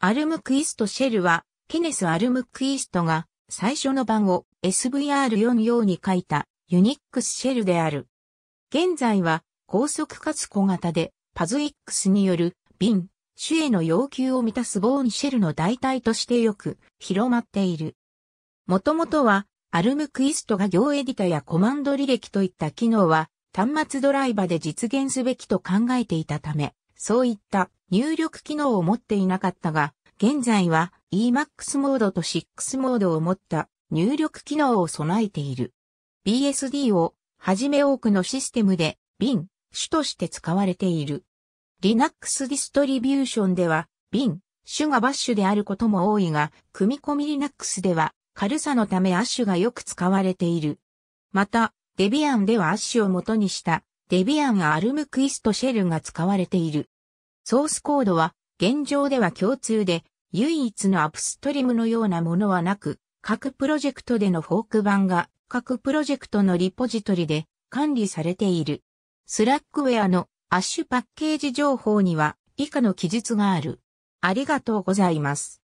アルムクイストシェルは、ケネス・アルムクイストが最初の版を SVR4 用に書いたユニックスシェルである。現在は高速かつ小型でパズイックスによる瓶、種主への要求を満たすボーンシェルの代替としてよく広まっている。もともとはアルムクイストが行エディタやコマンド履歴といった機能は端末ドライバで実現すべきと考えていたため、そういった入力機能を持っていなかったが、現在は e m a x モードと6モードを持った入力機能を備えている。BSD をはじめ多くのシステムで bin 主として使われている。Linux ディストリビューションでは bin 主がバッシュであることも多いが、組み込み Linux では軽さのためアッシュがよく使われている。また、デビアンではアッシュを元にしたデビアンアルムクイストシェルが使われている。ソースコードは現状では共通で、唯一のアップストリームのようなものはなく、各プロジェクトでのフォーク版が各プロジェクトのリポジトリで管理されている。スラックウェアのアッシュパッケージ情報には以下の記述がある。ありがとうございます。